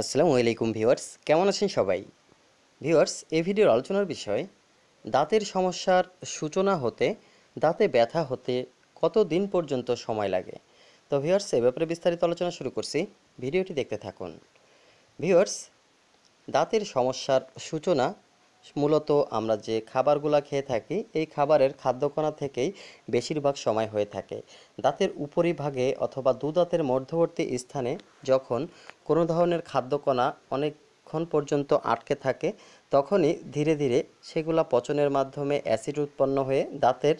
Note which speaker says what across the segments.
Speaker 1: আসসালামু আলাইকুম ভিউয়ার্স কেমন আছেন সবাই ভিউয়ার্স এ ভিডিওর আলোচনার বিষয় দাঁতের সমস্যার সূচনা হতে দাঁতে ব্যথা হতে কত দিন পর্যন্ত সময় লাগে তো ভিউয়ার্স এ ব্যাপারে বিস্তারিত আলোচনা শুরু করছি ভিডিওটি দেখতে থাকুন ভিউয়ার্স দাঁতের সমস্যার সূচনা মূলত আমরা যে খাবারগুলো খেয়ে থাকি এই খাবারের খাদ্যকণা থেকেই বেশিরভাগ সময় হয়ে থাকে দাঁতের উপরিভাগে অথবা দু দাঁতের মধ্যবর্তী স্থানে যখন কোনো ধরনের খাদ্যকণা অনেকক্ষণ পর্যন্ত আটকে থাকে তখনই ধীরে ধীরে সেগুলা পচনের মাধ্যমে অ্যাসিড উৎপন্ন হয়ে দাঁতের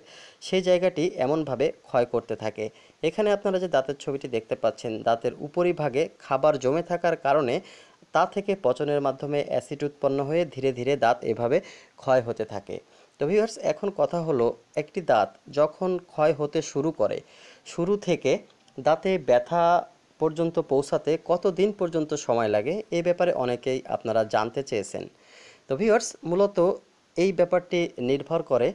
Speaker 1: সেই জায়গাটি এমনভাবে ক্ষয় করতে থাকে এখানে আপনারা যে দাঁতের ছবিটি দেখতে পাচ্ছেন দাঁতের উপরিভাগে খাবার জমে থাকার কারণে তা থেকে পচনের মাধ্যমে অ্যাসিড উৎপন্ন হয়ে ধীরে ধীরে দাঁত এভাবে ক্ষয় হতে থাকে তো ভিউয়ার্স এখন কথা হলো একটি দাঁত যখন ক্ষয় হতে শুরু করে শুরু থেকে দাঁতে ব্যথা পর্যন্ত পৌঁছাতে কতদিন পর্যন্ত সময় লাগে এ ব্যাপারে অনেকেই আপনারা জানতে চেয়েছেন তো ভিউয়ার্স মূলত এই ব্যাপারটি নির্ভর করে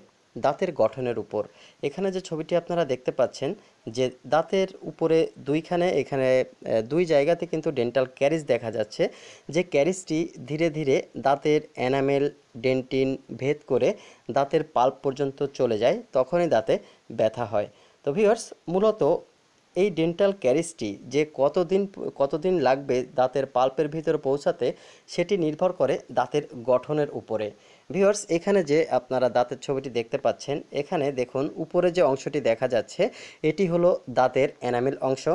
Speaker 1: দাঁতের গঠনের উপর এখানে যে ছবিটি আপনারা দেখতে পাচ্ছেন যে দাঁতের উপরে দুইখানে এখানে দুই জায়গাতে কিন্তু ডেন্টাল ক্যারিজ দেখা যাচ্ছে যে ক্যারিজটি ধীরে ধীরে দাঁতের এনামেল ডেন্টিন ভেদ করে দাঁতের পাল্প পর্যন্ত চলে যায় তখনই দাঁতে ব্যথা হয় তো ভিওর্স মূলত এই ডেন্টাল ক্যারিজটি যে কতদিন কতদিন লাগবে দাঁতের পাল্পের ভিতরে পৌঁছাতে সেটি নির্ভর করে দাঁতের গঠনের উপরে ভিউয়ার্স এখানে যে আপনারা দাঁতের ছবিটি দেখতে পাচ্ছেন এখানে দেখুন উপরে যে অংশটি দেখা যাচ্ছে এটি হলো দাঁতের এনামেল অংশ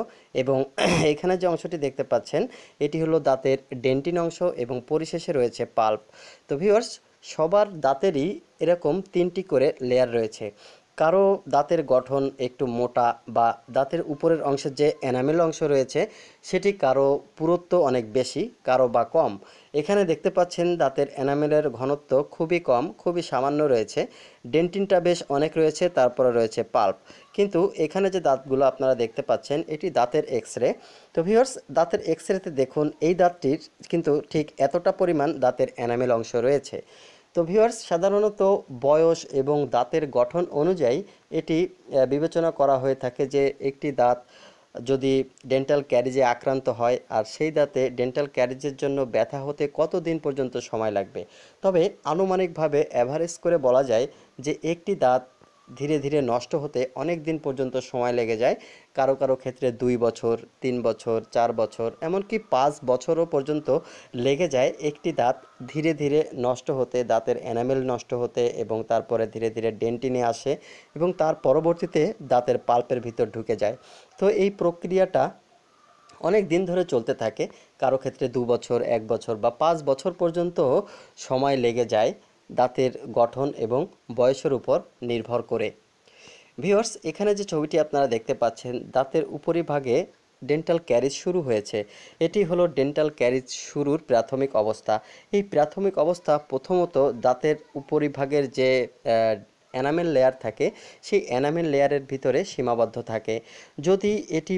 Speaker 1: এবং এখানে যে অংশটি দেখতে পাচ্ছেন এটি হলো দাঁতের ডেন্টিন অংশ এবং পরিশেষে রয়েছে পাল্প তো ভিউয়ার্স সবার দাঁতেরই এরকম তিনটি করে লেয়ার রয়েছে কারো দাঁতের গঠন একটু মোটা বা দাঁতের উপরের অংশে যে এনামেল অংশ রয়েছে সেটি কারো পুরুত্ব অনেক বেশি কারো বা কম এখানে দেখতে পাচ্ছেন দাঁতের এনামেলের ঘনত্ব খুবই কম খুবই সামান্য রয়েছে ডেন্টিনটা বেশ অনেক রয়েছে তারপরে রয়েছে পাল্প কিন্তু এখানে যে দাঁতগুলো আপনারা দেখতে পাচ্ছেন এটি দাঁতের এক্স রে তো ভিওর্স দাঁতের এক্স রেতে দেখুন এই দাঁতটির কিন্তু ঠিক এতটা পরিমাণ দাঁতের এনামেল অংশ রয়েছে তো ভিওয়ার্স সাধারণত বয়স এবং দাঁতের গঠন অনুযায়ী এটি বিবেচনা করা হয়ে থাকে যে একটি দাঁত যদি ডেন্টাল ক্যারিজে আক্রান্ত হয় আর সেই দাঁতে ডেন্টাল ক্যারিজের জন্য ব্যথা হতে কত দিন পর্যন্ত সময় লাগবে তবে আনুমানিকভাবে অ্যাভারেজ করে বলা যায় যে একটি দাঁত ধীরে ধীরে নষ্ট হতে অনেক দিন পর্যন্ত সময় লেগে যায় কারো কারো ক্ষেত্রে দুই বছর তিন বছর চার বছর এমনকি পাঁচ বছরও পর্যন্ত লেগে যায় একটি দাঁত ধীরে ধীরে নষ্ট হতে দাঁতের এনামেল নষ্ট হতে এবং তারপরে ধীরে ধীরে ডেন্টিনে আসে এবং তার পরবর্তীতে দাঁতের পাল্পের ভিতর ঢুকে যায় তো এই প্রক্রিয়াটা অনেক দিন ধরে চলতে থাকে কারো ক্ষেত্রে দু বছর এক বছর বা পাঁচ বছর পর্যন্ত সময় লেগে যায় দাঁতের গঠন এবং বয়সের উপর নির্ভর করে ভিওর্স এখানে যে ছবিটি আপনারা দেখতে পাচ্ছেন দাঁতের উপরিভাগে ডেন্টাল ক্যারিজ শুরু হয়েছে এটি হলো ডেন্টাল ক্যারিজ শুরুর প্রাথমিক অবস্থা এই প্রাথমিক অবস্থা প্রথমত দাঁতের উপরিভাগের যে অ্যানামেল লেয়ার থাকে সেই অ্যানামেল লেয়ারের ভিতরে সীমাবদ্ধ থাকে যদি এটি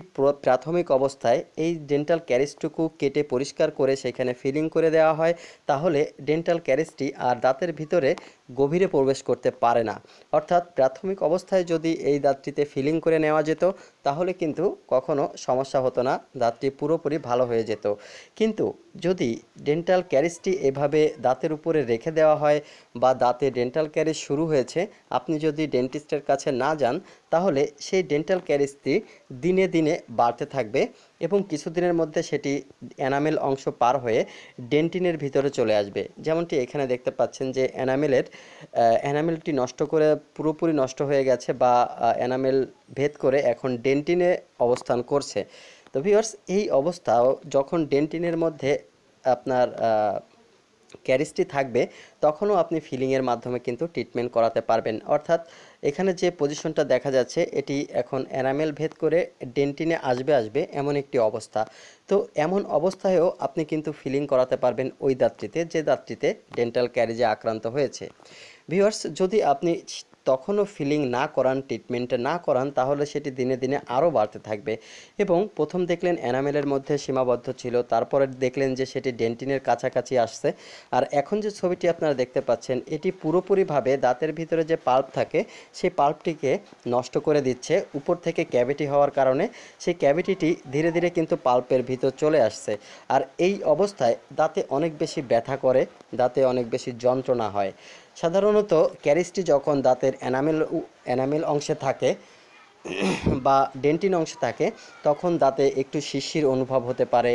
Speaker 1: প্রাথমিক অবস্থায় এই ডেন্টাল ক্যারিসটুকু কেটে পরিষ্কার করে সেখানে ফিলিং করে দেওয়া হয় তাহলে ডেন্টাল ক্যারিসটি আর দাঁতের ভিতরে গভীরে প্রবেশ করতে পারে না অর্থাৎ প্রাথমিক অবস্থায় যদি এই দাঁতটিতে ফিলিং করে নেওয়া যেত তাহলে কিন্তু কখনো সমস্যা হতো না দাঁতটি পুরোপুরি ভালো হয়ে যেত কিন্তু যদি ডেন্টাল ক্যারিসটি এভাবে দাঁতের উপরে রেখে দেওয়া হয় বা দাঁতে ডেন্টাল ক্যারিস শুরু হয়েছে আপনি যদি ডেন্টিস্টের কাছে না যান তাহলে সেই ডেন্টাল ক্যারিসটি দিনে দিনে বাড়তে থাকবে এবং কিছুদিনের মধ্যে সেটি এনামেল অংশ পার হয়ে ডেন্টিনের ভিতরে চলে আসবে যেমনটি এখানে দেখতে পাচ্ছেন যে এনামেলের এনামেলটি নষ্ট করে পুরোপুরি নষ্ট হয়ে গেছে বা এনামেল ভেদ করে এখন ডেন্টিনে অবস্থান করছে তো ভিওর্স এই অবস্থা যখন ডেন্টিনের মধ্যে আপনার ক্যারিসটি থাকবে তখনও আপনি ফিলিংয়ের মাধ্যমে কিন্তু ট্রিটমেন্ট করাতে পারবেন অর্থাৎ এখানে যে পজিশনটা দেখা যাচ্ছে এটি এখন অ্যানামেল ভেদ করে ডেন্টিনে আসবে আসবে এমন একটি অবস্থা তো এমন অবস্থায়ও আপনি কিন্তু ফিলিং করাতে পারবেন ওই দাঁতটিতে যে দাঁতটিতে ডেন্টাল ক্যারিজে আক্রান্ত হয়েছে ভিওয়ার্স যদি আপনি তখনও ফিলিং না করান ট্রিটমেন্টে না করান তাহলে সেটি দিনে দিনে আরও বাড়তে থাকবে এবং প্রথম দেখলেন এনামেলের মধ্যে সীমাবদ্ধ ছিল তারপরে দেখলেন যে সেটি ডেন্টিনের কাছাকাছি আসছে আর এখন যে ছবিটি আপনারা দেখতে পাচ্ছেন এটি পুরোপুরিভাবে দাঁতের ভিতরে যে পাল্প থাকে সেই পাল্পটিকে নষ্ট করে দিচ্ছে উপর থেকে ক্যাভিটি হওয়ার কারণে সেই ক্যাভিটিটি ধীরে ধীরে কিন্তু পাল্পের ভিতর চলে আসছে আর এই অবস্থায় দাঁতে অনেক বেশি ব্যথা করে দাঁতে অনেক বেশি যন্ত্রণা হয় সাধারণত ক্যারিসটি যখন দাঁতের এনামেল এনামেল অংশে থাকে বা ডেন্টিন অংশে থাকে তখন দাঁতে একটু শিশির অনুভব হতে পারে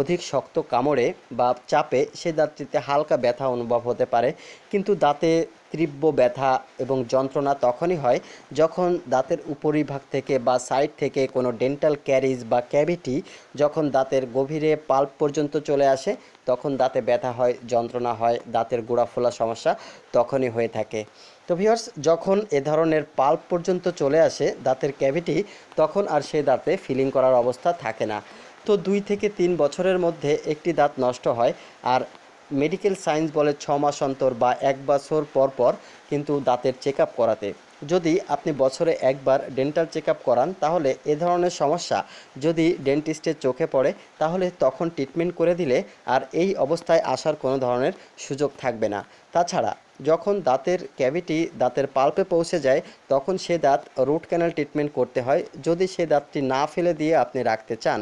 Speaker 1: অধিক শক্ত কামড়ে বা চাপে সে দাঁতটিতে হালকা ব্যথা অনুভব হতে পারে কিন্তু দাঁতে তীব্র ব্যথা এবং যন্ত্রণা তখনই হয় যখন দাঁতের উপরিভাগ থেকে বা সাইড থেকে কোনো ডেন্টাল ক্যারিজ বা ক্যাভিটি যখন দাঁতের গভীরে পাল্প পর্যন্ত চলে আসে তখন দাঁতে ব্যথা হয় যন্ত্রণা হয় দাঁতের গোড়া ফোলা সমস্যা তখনই হয়ে থাকে তো ভিওর্স যখন এ ধরনের পাল্প পর্যন্ত চলে আসে দাঁতের ক্যাভিটি তখন আর সেই দাঁতে ফিলিং করার অবস্থা থাকে না তো দুই থেকে তিন বছরের মধ্যে একটি দাঁত নষ্ট হয় আর মেডিকেল সায়েন্স বলে ছ মাস অন্তর বা এক বছর পর পর কিন্তু দাঁতের চেক করাতে যদি আপনি বছরে একবার ডেন্টাল চেক করান তাহলে এ ধরনের সমস্যা যদি ডেন্টিস্টের চোখে পড়ে তাহলে তখন ট্রিটমেন্ট করে দিলে আর এই অবস্থায় আসার কোনো ধরনের সুযোগ থাকবে না তাছাড়া যখন দাঁতের ক্যাভিটি দাঁতের পাল্পে পৌঁছে যায় তখন সে দাঁত রুট ক্যানেল ট্রিটমেন্ট করতে হয় যদি সে দাঁতটি না ফেলে দিয়ে আপনি রাখতে চান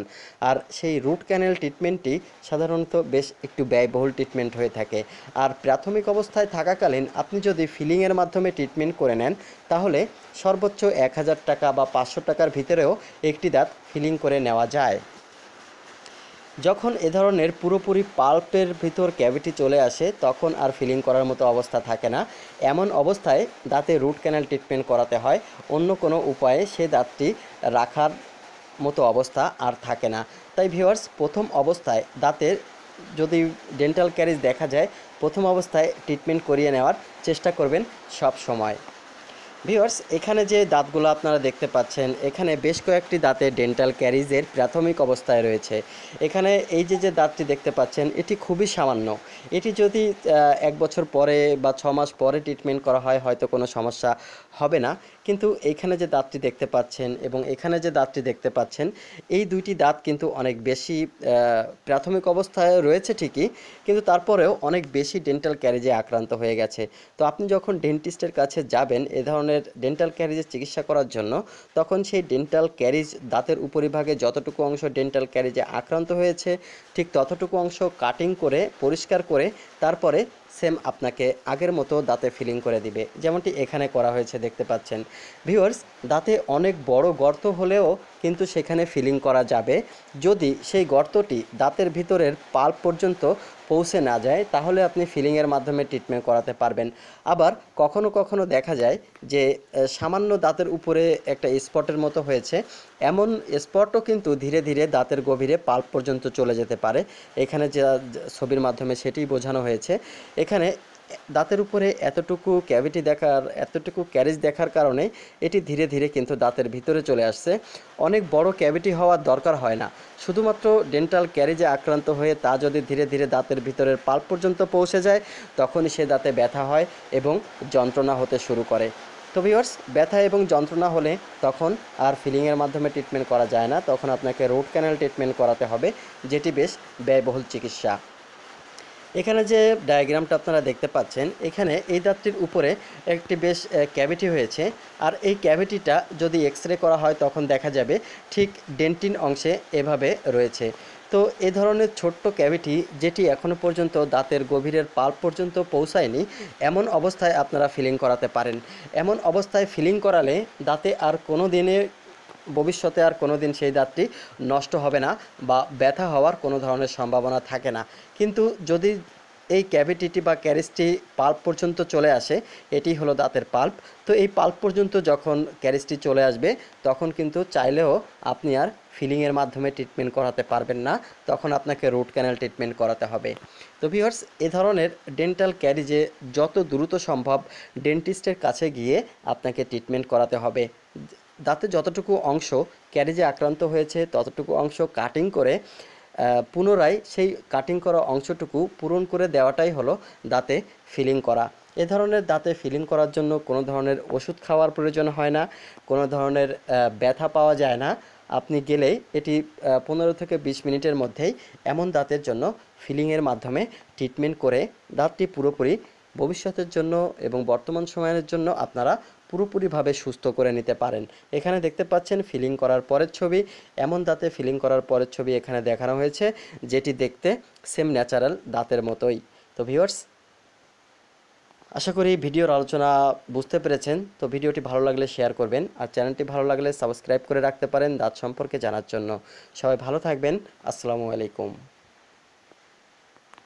Speaker 1: আর সেই রুট ক্যানেল ট্রিটমেন্টটি সাধারণত বেশ একটু ব্যয়বহুল ট্রিটমেন্ট হয়ে থাকে আর প্রাথমিক অবস্থায় থাকাকালীন আপনি যদি ফিলিংয়ের মাধ্যমে ট্রিটমেন্ট করে নেন তাহলে সর্বোচ্চ এক হাজার টাকা বা পাঁচশো টাকার ভিতরেও একটি দাঁত ফিলিং করে নেওয়া যায় যখন এ ধরনের পুরোপুরি পাল্পের ভিতর ক্যাভিটি চলে আসে তখন আর ফিলিং করার মতো অবস্থা থাকে না এমন অবস্থায় দাঁতে রুট ক্যানাল ট্রিটমেন্ট করাতে হয় অন্য কোনো উপায়ে সে দাঁতটি রাখার মতো অবস্থা আর থাকে না তাই ভিওয়ার্স প্রথম অবস্থায় দাঁতের যদি ডেন্টাল ক্যারিজ দেখা যায় প্রথম অবস্থায় ট্রিটমেন্ট করিয়ে নেওয়ার চেষ্টা করবেন সব সময়। ভিওর্স এখানে যে দাঁতগুলো আপনারা দেখতে পাচ্ছেন এখানে বেশ কয়েকটি দাঁতে ডেন্টাল ক্যারিজের প্রাথমিক অবস্থায় রয়েছে এখানে এই যে যে দাঁতটি দেখতে পাচ্ছেন এটি খুবই সামান্য এটি যদি এক বছর পরে বা ছ মাস পরে ট্রিটমেন্ট করা হয় হয়তো কোনো সমস্যা হবে না কিন্তু এখানে যে দাঁতটি দেখতে পাচ্ছেন এবং এখানে যে দাঁতটি দেখতে পাচ্ছেন এই দুইটি দাঁত কিন্তু অনেক বেশি প্রাথমিক অবস্থায় রয়েছে ঠিকই কিন্তু তারপরেও অনেক বেশি ডেন্টাল ক্যারিজে আক্রান্ত হয়ে গেছে তো আপনি যখন ডেন্টিস্টের কাছে যাবেন এ ধরনের ধরনের ডেন্টাল ক্যারিজের চিকিৎসা করার জন্য তখন সেই ডেন্টাল ক্যারিজ দাঁতের উপরিভাগে যতটুকু অংশ ডেন্টাল ক্যারিজে আক্রান্ত হয়েছে ঠিক ততটুকু অংশ কাটিং করে পরিষ্কার করে তারপরে সেম আপনাকে আগের মতো দাঁতে ফিলিং করে দিবে যেমনটি এখানে করা হয়েছে দেখতে পাচ্ছেন ভিউয়ার্স দাঁতে অনেক বড় গর্ত হলেও কিন্তু সেখানে ফিলিং করা যাবে যদি সেই গর্তটি দাঁতের ভিতরের পাল্প পর্যন্ত পৌঁছে না যায় তাহলে আপনি ফিলিংয়ের মাধ্যমে ট্রিটমেন্ট করাতে পারবেন আবার কখনো কখনো দেখা যায় যে সামান্য দাঁতের উপরে একটা স্পটের মতো হয়েছে এমন স্পটও কিন্তু ধীরে ধীরে দাঁতের গভীরে পাল্প পর্যন্ত চলে যেতে পারে এখানে যে ছবির মাধ্যমে সেটি বোঝানো হয়েছে এখানে দাঁতের উপরে এতটুকু ক্যাভিটি দেখার এতটুকু ক্যারেজ দেখার কারণে এটি ধীরে ধীরে কিন্তু দাঁতের ভিতরে চলে আসছে অনেক বড় ক্যাভিটি হওয়ার দরকার হয় না শুধুমাত্র ডেন্টাল ক্যারেজে আক্রান্ত হয়ে তা যদি ধীরে ধীরে দাঁতের ভিতরের পাল পর্যন্ত পৌঁছে যায় তখনই সে দাঁতে ব্যথা হয় এবং যন্ত্রণা হতে শুরু করে তো ভিওর্স ব্যথা এবং যন্ত্রণা হলে তখন আর ফিলিংয়ের মাধ্যমে ট্রিটমেন্ট করা যায় না তখন আপনাকে রুট ক্যানেল ট্রিটমেন্ট করাতে হবে যেটি বেশ ব্যয়বহুল চিকিৎসা এখানে যে ডায়াগ্রামটা আপনারা দেখতে পাচ্ছেন এখানে এই দাঁতটির উপরে একটি বেশ ক্যাভিটি হয়েছে আর এই ক্যাভিটিটা যদি এক্স রে করা হয় তখন দেখা যাবে ঠিক ডেন্টিন অংশে এভাবে রয়েছে তো এ ধরনের ছোট্ট ক্যাভিটি যেটি এখনও পর্যন্ত দাঁতের গভীরের পাল পর্যন্ত পৌঁছায়নি এমন অবস্থায় আপনারা ফিলিং করাতে পারেন এমন অবস্থায় ফিলিং করালে দাঁতে আর কোনো দিনে ভবিষ্যতে আর কোনো দিন সেই দাঁতটি নষ্ট হবে না বা ব্যথা হওয়ার কোনো ধরনের সম্ভাবনা থাকে না কিন্তু যদি এই ক্যাভিটিটি বা ক্যারিসটি পাল্প পর্যন্ত চলে আসে এটি হলো দাঁতের পাল্প তো এই পাল্প পর্যন্ত যখন ক্যারিসটি চলে আসবে তখন কিন্তু চাইলেও আপনি আর ফিলিংয়ের মাধ্যমে ট্রিটমেন্ট করাতে পারবেন না তখন আপনাকে রুট ক্যানেল ট্রিটমেন্ট করাতে হবে তো ভিওর্স এ ধরনের ডেন্টাল ক্যারিজে যত দ্রুত সম্ভব ডেন্টিস্টের কাছে গিয়ে আপনাকে ট্রিটমেন্ট করাতে হবে দাঁতে যতটুকু অংশ ক্যারেজে আক্রান্ত হয়েছে ততটুকু অংশ কাটিং করে পুনরায় সেই কাটিং করা অংশটুকু পূরণ করে দেওয়াটাই হলো দাঁতে ফিলিং করা এ ধরনের দাঁতে ফিলিং করার জন্য কোনো ধরনের ওষুধ খাওয়ার প্রয়োজন হয় না কোনো ধরনের ব্যথা পাওয়া যায় না আপনি গেলেই এটি পনেরো থেকে বিশ মিনিটের মধ্যেই এমন দাঁতের জন্য ফিলিংয়ের মাধ্যমে ট্রিটমেন্ট করে দাঁতটি পুরোপুরি ভবিষ্যতের জন্য এবং বর্তমান সময়ের জন্য আপনারা পুরোপুরিভাবে সুস্থ করে নিতে পারেন এখানে দেখতে পাচ্ছেন ফিলিং করার পরের ছবি এমন দাঁতে ফিলিং করার পরের ছবি এখানে দেখানো হয়েছে যেটি দেখতে সেম ন্যাচারাল দাঁতের মতোই তো ভিউয়ার্স আশা করি ভিডিওর আলোচনা বুঝতে পেরেছেন তো ভিডিওটি ভালো লাগলে শেয়ার করবেন আর চ্যানেলটি ভালো লাগলে সাবস্ক্রাইব করে রাখতে পারেন দাঁত সম্পর্কে জানার জন্য সবাই ভালো থাকবেন আসসালামু আলাইকুম